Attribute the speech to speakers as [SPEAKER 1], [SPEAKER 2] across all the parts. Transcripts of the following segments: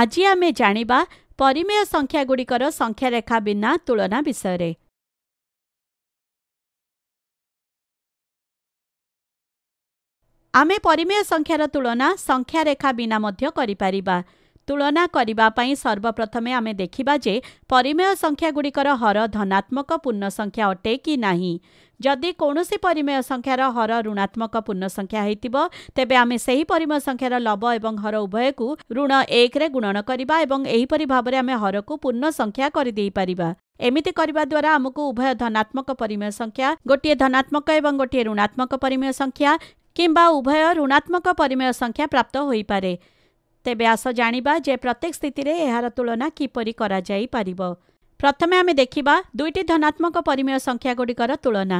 [SPEAKER 1] ଆଜି ଆମେ ଜାଣିବା ପରିମେୟ ସଂଖ୍ୟା ସଂଖ୍ୟାଗୁଡ଼ିକର ସଂଖ୍ୟାରେଖା ବିନା ତୁଳନା ବିଷୟରେ ଆମେ ପରିମେୟ ସଂଖ୍ୟାର ତୁଳନା ସଂଖ୍ୟାରେଖା ବିନା ମଧ୍ୟ କରିପାରିବା ତୁଳନା କରିବା ପାଇଁ ସର୍ବପ୍ରଥମେ ଆମେ ଦେଖିବା ଯେ ପରିମେୟ ସଂଖ୍ୟାଗୁଡ଼ିକର ହର ଧନାତ୍ମକ ପୂର୍ଣ୍ଣସଂଖ୍ୟା ଅଟେ କି ନାହିଁ ଯଦି କୌଣସି ପରିମେୟ ସଂଖ୍ୟାର ହର ଋଣାତ୍ମକ ପୂର୍ଣ୍ଣସଂଖ୍ୟା ହୋଇଥିବ ତେବେ ଆମେ ସେହି ପରିମେୟ ସଂଖ୍ୟାର ଲବ ଏବଂ ହର ଉଭୟକୁ ଋଣ ଏକରେ ଗୁଣନ କରିବା ଏବଂ ଏହିପରି ଭାବରେ ଆମେ ହରକୁ ପୂର୍ଣ୍ଣ ସଂଖ୍ୟା କରିଦେଇପାରିବା ଏମିତି କରିବା ଦ୍ୱାରା ଆମକୁ ଉଭୟ ଧନାତ୍ମକ ପରିମେୟ ସଂଖ୍ୟା ଗୋଟିଏ ଧନାତ୍ମକ ଏବଂ ଗୋଟିଏ ଋଣାତ୍ମକ ପରିମେୟ ସଂଖ୍ୟା କିମ୍ବା ଉଭୟ ଋଣାତ୍ମକ ପରିମେୟ ସଂଖ୍ୟା ପ୍ରାପ୍ତ ହୋଇପାରେ ତେବେ ଆସ ଜାଣିବା ଯେ ପ୍ରତ୍ୟେକ ସ୍ଥିତିରେ ଏହାର ତୁଳନା କିପରି କରାଯାଇପାରିବ ପ୍ରଥମେ ଆମେ ଦେଖିବା ଦୁଇଟି ଧନାତ୍ମକ ପରିମେୟ ସଂଖ୍ୟାଗୁଡ଼ିକର ତୁଳନା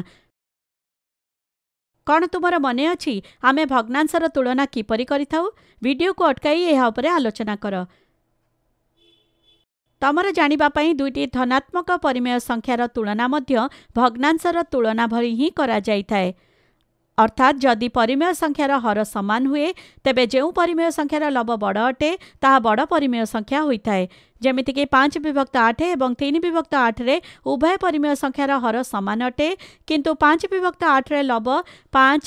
[SPEAKER 1] କ'ଣ ତୁମର ମନେ ଅଛି ଆମେ ଭଗ୍ନାଂଶର ତୁଳନା କିପରି କରିଥାଉ ଭିଡ଼ିଓକୁ ଅଟକାଇ ଏହା ଉପରେ ଆଲୋଚନା କର ତମର ଜାଣିବା ପାଇଁ ଦୁଇଟି ଧନାତ୍ମକ ପରିମେୟ ସଂଖ୍ୟାର ତୁଳନା ମଧ୍ୟ ଭଗ୍ନାଂଶର ତୁଳନା ଭଳି ହିଁ କରାଯାଇଥାଏ অর্থাৎ যদি পরিমেয় সংখ্যার হর সমান হুয়ে তেবে যে পরিমেয় সংখ্যার লব বড় অটে তাহা বড় পরিমেয় সংখ্যা হয়ে ଯେମିତିକି ପାଞ୍ଚ ବିଭକ୍ତ ଆଠ ଏବଂ ତିନି ବିଭକ୍ତ ଆଠରେ ଉଭୟ ପରିମେୟ ସଂଖ୍ୟାର ହର ସମାନ ଅଟେ କିନ୍ତୁ ପାଞ୍ଚ ବିଭକ୍ତ ଆଠରେ ଲବ ପାଞ୍ଚ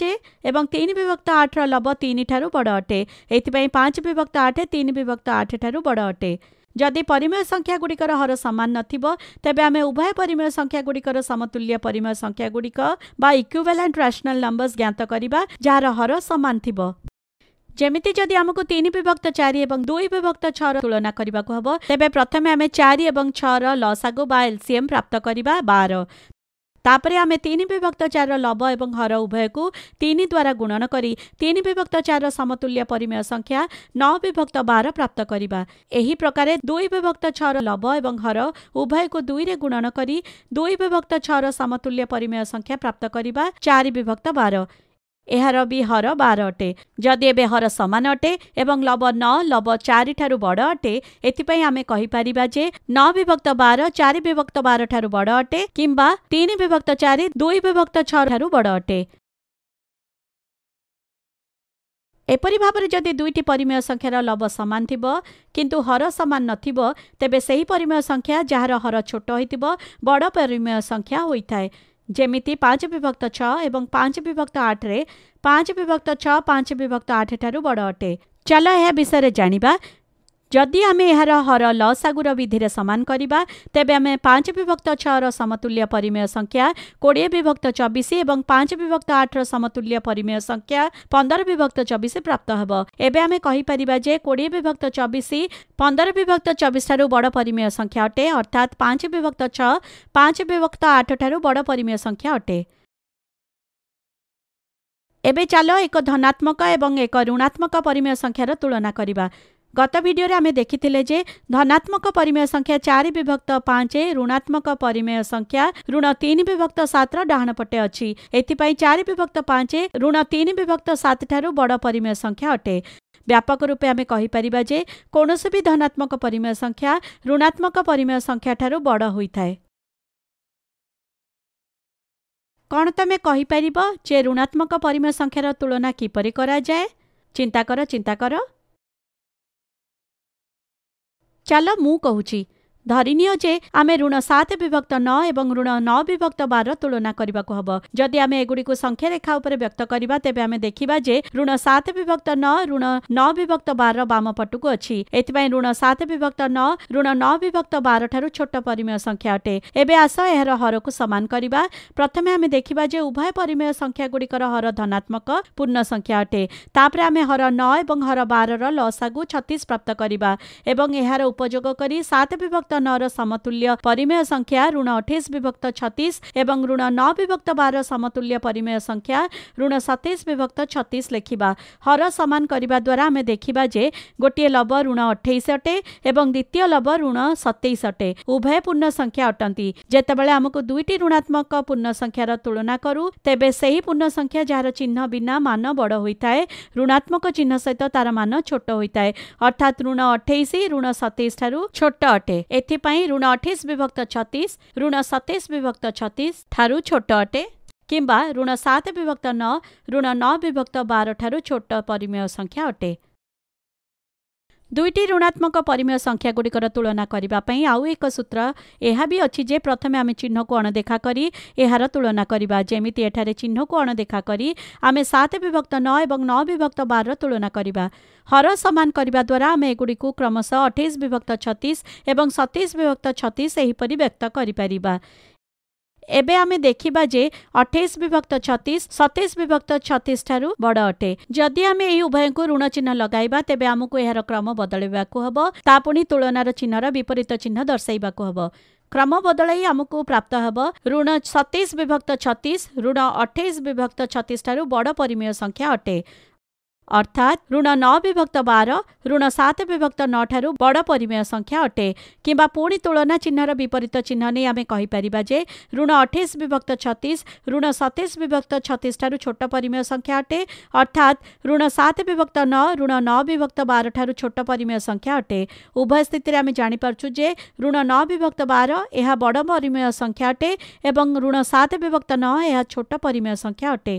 [SPEAKER 1] ଏବଂ ତିନି ବିଭକ୍ତ ଆଠର ଲବ ତିନି ଠାରୁ ବଡ଼ ଅଟେ ଏଥିପାଇଁ ପାଞ୍ଚ ବିଭକ୍ତ ଆଠ ତିନି ବିଭକ୍ତ ଆଠ ଠାରୁ ବଡ଼ ଅଟେ जति परिमेय संख्या गुडिक हर समान नथ्यो तेबेर उभय परिमेय संख्या गुडिकर समतुल्य परिमेय संख्या गुडिक बा इक्वेलाट रासनाल नम्बर ज्ञातर जार हर समा थियो आमु तिन विभक्त चारि दुई विभक्त छ तुलना को हौ तपाईँ प्रथमे चारिम् लस आगो बा एलसीएम प्राप्त बार ତାପରେ ଆମେ ତିନି ବିଭକ୍ତ ଚାରର ଲବ ଏବଂ ହର ଉଭୟକୁ ତିନି ଦ୍ୱାରା ଗୁଣନ କରି ତିନି ବିଭକ୍ତ ଚାରର ସମତୁଲ୍ୟ ପରିମେୟ ସଂଖ୍ୟା ନଅ ବିଭକ୍ତ ବାର ପ୍ରାପ୍ତ କରିବା ଏହି ପ୍ରକାରେ ଦୁଇ ବିଭକ୍ତ ଛଅର ଲବ ଏବଂ ହର ଉଭୟକୁ ଦୁଇରେ ଗୁଣନ କରି ଦୁଇ ବିଭକ୍ତ ଛଅର ସମତୁଲ୍ୟ ପରିମେୟ ସଂଖ୍ୟା ପ୍ରାପ୍ତ କରିବା ଚାରି ବିଭକ୍ତ ବାର ଏହାର ବି ହର ବାର ଅଟେ ଯଦି ଏବେ ହର ସମାନ ଅଟେ ଏବଂ ଲବ ନଅ ଲବ ଚାରି ଠାରୁ ବଡ଼ ଅଟେ ଏଥିପାଇଁ ଆମେ କହିପାରିବା ଯେ ନଅ ବିଭକ୍ତ ବାର ଚାରି ବିଭକ୍ତ ବାର ଠାରୁ ବଡ଼ ଅଟେ କିମ୍ବା ତିନି ବିଭକ୍ତ ଚାରି ଦୁଇ ବିଭକ୍ତ ଛଅ ଠାରୁ ବଡ଼ ଅଟେ ଏପରି ଭାବରେ ଯଦି ଦୁଇଟି ପରିମେୟ ସଂଖ୍ୟାର ଲବ ସମାନ ଥିବ କିନ୍ତୁ ହର ସମାନ ନଥିବ ତେବେ ସେହି ପରିମେୟ ସଂଖ୍ୟା ଯାହାର ହର ଛୋଟ ହୋଇଥିବ ବଡ଼ ପରିମେୟ ସଂଖ୍ୟା ହୋଇଥାଏ ଯେମିତି ପାଞ୍ଚ ବିଭକ୍ତ ଛଅ ଏବଂ ପାଞ୍ଚ ବିଭକ୍ତ ଆଠରେ ପାଞ୍ଚ ବିଭକ୍ତ ଛଅ ପାଞ୍ଚ ବିଭକ୍ତ ଆଠଠାରୁ ବଡ଼ ଅଟେ ଚାଲ ଏହା ବିଷୟରେ ଜାଣିବା ଯଦି ଆମେ ଏହାର ହର ଲସାଗୁର ବିଧିରେ ସମାନ କରିବା ତେବେ ଆମେ ପାଞ୍ଚ ବିଭକ୍ତ ଛଅର ସମତୁଲ୍ୟ ପରିମେୟ ସଂଖ୍ୟା କୋଡ଼ିଏ ବିଭକ୍ତ ଚବିଶ ଏବଂ ପାଞ୍ଚ ବିଭକ୍ତ ଆଠର ସମତୁଲ୍ୟ ପରିମେୟ ସଂଖ୍ୟା ପନ୍ଦର ବିଭକ୍ତ ଚବିଶ ପ୍ରାପ୍ତ ହେବ ଏବେ ଆମେ କହିପାରିବା ଯେ କୋଡ଼ିଏ ବିଭକ୍ତ ଚବିଶ ପନ୍ଦର ବିଭକ୍ତ ଚବିଶ ଠାରୁ ବଡ଼ ପରିମେୟ ସଂଖ୍ୟା ଅଟେ ଅର୍ଥାତ୍ ପାଞ୍ଚ ବିଭକ୍ତ ଛଅ ପାଞ୍ଚ ବିଭକ୍ତ ଆଠ ଠାରୁ ବଡ଼ ପରିମେୟ ସଂଖ୍ୟା ଅଟେ ଏବେ ଚାଲ ଏକ ଧନାତ୍ମକ ଏବଂ ଏକ ଋଣାତ୍ମକ ପରିମେୟ ସଂଖ୍ୟାର ତୁଳନା କରିବା गत भिडियो आम देखिले धनात्मक परिमेय संख्या चार विभक्त पाँच ऋणात्मक परिमेय संख्या ऋण तीन विभक्त सात डाहाणपटे अच्छी एपाई चार विभक्त पाँच ऋण तीन विभक्त सात ठार बड़ परिमेय संख्या अटे ବ୍ୟାପକ ରୂପେ ଆମେ କହିପାରିବା ଯେ କୌଣସି ବି ଧନାତ୍ମକ ପରିମେୟ ସଂଖ୍ୟା ଋଣାତ୍ମକ ପରିମେୟ ସଂଖ୍ୟା ଠାରୁ ବଡ଼ ହୋଇଥାଏ କ'ଣ ତୁମେ କହିପାରିବ ଯେ ଋଣାତ୍ମକ ପରିମେୟ ସଂଖ୍ୟାର ତୁଳନା କିପରି କରାଯାଏ चिंता कर ଚିନ୍ତା କର ଚାଲ ମୁଁ କହୁଛି ଧରିନିଅ ଯେ ଆମେ ଋଣ ସାତ ବିଭକ୍ତ ନଅ ଏବଂ ଋଣ ନଅ ବିଭକ୍ତ ବାର ତୁଳନା କରିବାକୁ ହେବ ଯଦି ଆମେ ଏଗୁଡ଼ିକୁ ସଂଖ୍ୟା ରେଖା ଉପରେ ବ୍ୟକ୍ତ କରିବା ତେବେ ଆମେ ଦେଖିବା ଯେ ଋଣ ସାତ ବିଭକ୍ତ ନଅ ଋଣ ନଅ ବିଭକ୍ତ ବାରର ବାମ ପଟକୁ ଅଛି ଏଥିପାଇଁ ଋଣ ସାତ ବିଭକ୍ତ ନଅ ଋଣ ନଅ ବିଭକ୍ତ ବାର ଠାରୁ ଛୋଟ ପରିମେୟ ସଂଖ୍ୟା ଅଟେ ଏବେ ଆସ ଏହାର ହରକୁ ସମାନ କରିବା ପ୍ରଥମେ ଆମେ ଦେଖିବା ଯେ ଉଭୟ ପରିମେୟ ସଂଖ୍ୟାଗୁଡ଼ିକର ହର ଧନାତ୍ମକ ପୂର୍ଣ୍ଣ ସଂଖ୍ୟା ଅଟେ ତାପରେ ଆମେ ହର ନଅ ଏବଂ ହର ବାରର ଲସାଗୁ ଛତିଶ ପ୍ରାପ୍ତ କରିବା ଏବଂ ଏହାର ଉପଯୋଗ କରି ସାତ ବିଭକ୍ତ ନଅର ସମତୁଲ୍ୟ ପରିମେୟ ସଂଖ୍ୟା ଋଣ ଅଠେଇଶ ବିଭକ୍ତ ଛତିଶ ଏବଂ ଋଣ ନଅ ବିଭକ୍ତ ବାର ସମତୁଲ୍ୟ ପରିମେୟ ସଂଖ୍ୟା ଋଣ ସତେଇଶ ବିଭକ୍ତ ଛତିଶ ଲେଖିବା ହର ସମାନ କରିବା ଦ୍ୱାରା ଆମେ ଦେଖିବା ଯେ ଗୋଟିଏ ଲବ ଋଣ ଅଠେଇଶ ଅଟେ ଏବଂ ଦ୍ୱିତୀୟ ଲବ ଋଣ ସତେଇଶ ଅଟେ ଉଭୟ ପୂର୍ଣ୍ଣ ସଂଖ୍ୟା ଅଟନ୍ତି ଯେତେବେଳେ ଆମକୁ ଦୁଇଟି ଋଣାତ୍ମକ ପୂର୍ଣ୍ଣ ସଂଖ୍ୟାର ତୁଳନା କରୁ ତେବେ ସେହି ପୂର୍ଣ୍ଣ ସଂଖ୍ୟା ଯାହାର ଚିହ୍ନ ବିନା ମାନ ବଡ଼ ହୋଇଥାଏ ଋଣାତ୍ମକ ଚିହ୍ନ ସହିତ ତାର ମାନ ଛୋଟ ହୋଇଥାଏ ଅର୍ଥାତ୍ ଋଣ ଅଠେଇଶ ଋଣ ସତେଇଶ ଠାରୁ ଛୋଟ ଅଟେ एपि ऋण अठास विभक्त छति ऋण सतैस विभक्त छति छोट अटे कम्बा ऋण सात विभक्त ऋण न विभक्त बारोट परिमेय संख्या अटे दुईटी ऋणात्मक परिमेय संख्या गुडिकर तुलनाको लागि आउ एक सूत्र भी यहाँ अझ प्रथमे चिह्नको अणदेखा यहाँ तुलना गरेको चिह्नको अणदेखा आमे सात विभक्त न ए नौ विभक्त बार र तुलना हर समान गरेकोद्वारा आम को क्रमशः अठाइस विभक्त छ सतैस विभक्त छपरि व्यक्त गरिपर एबे 28 विभक्त 36 27 विभक्त छतिशु बड अटे जि उभय ऋण चिह्न लगैवा तेह्र आमु यहाँ क्रम बदल हे ता पिलनार तुलनार चिन्हर विपरीत चिह्न को हबो क्रम बदलै आम प्राप्त ऋण 27 विभक्त 36 ऋण 28 विभक्त थारु बड परिमेय संख्या अटे ଅର୍ଥାତ୍ ଋଣ ନଅ ବିଭକ୍ତ ବାର ଋଣ ସାତ ବିଭକ୍ତ ନଅ ଠାରୁ ବଡ଼ ପରିମେୟ ସଂଖ୍ୟା ଅଟେ କିମ୍ବା ପୁଣି ତୁଳନା ଚିହ୍ନର ବିପରୀତ ଚିହ୍ନ ନେଇ ଆମେ କହିପାରିବା ଯେ ଋଣ ଅଠେଇଶ ବିଭକ୍ତ ଛତିଶ ଋଣ ସତେଇଶ ବିଭକ୍ତ ଛତିଶ ଠାରୁ ଛୋଟ ପରିମେୟ ସଂଖ୍ୟା ଅଟେ ଅର୍ଥାତ୍ ଋଣ ସାତ ବିଭକ୍ତ ନଅ ଋଣ ନଅ ବିଭକ୍ତ ବାର ଠାରୁ ଛୋଟ ପରିମେୟ ସଂଖ୍ୟା ଅଟେ ଉଭୟ ସ୍ଥିତିରେ ଆମେ ଜାଣିପାରୁଛୁ ଯେ ଋଣ ନଅ ବିଭକ୍ତ ବାର ଏହା ବଡ଼ ପରିମେୟ ସଂଖ୍ୟା ଅଟେ ଏବଂ ଋଣ ସାତ ବିଭକ୍ତ ନଅ ଏହା ଛୋଟ ପରିମେୟ ସଂଖ୍ୟା ଅଟେ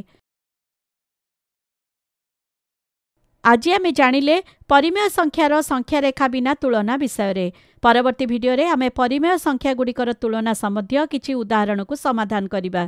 [SPEAKER 1] ଆଜି ଆମେ ଜାଣିଲେ ପରିମେୟ ସଂଖ୍ୟାର ସଂଖ୍ୟାରେଖା ବିନା ତୁଳନା ବିଷୟରେ ପରବର୍ତ୍ତୀ ଭିଡ଼ିଓରେ ଆମେ ପରିମେୟ ସଂଖ୍ୟାଗୁଡ଼ିକର ତୁଳନା ସମ୍ବନ୍ଧୀୟ କିଛି ଉଦାହରଣକୁ ସମାଧାନ କରିବା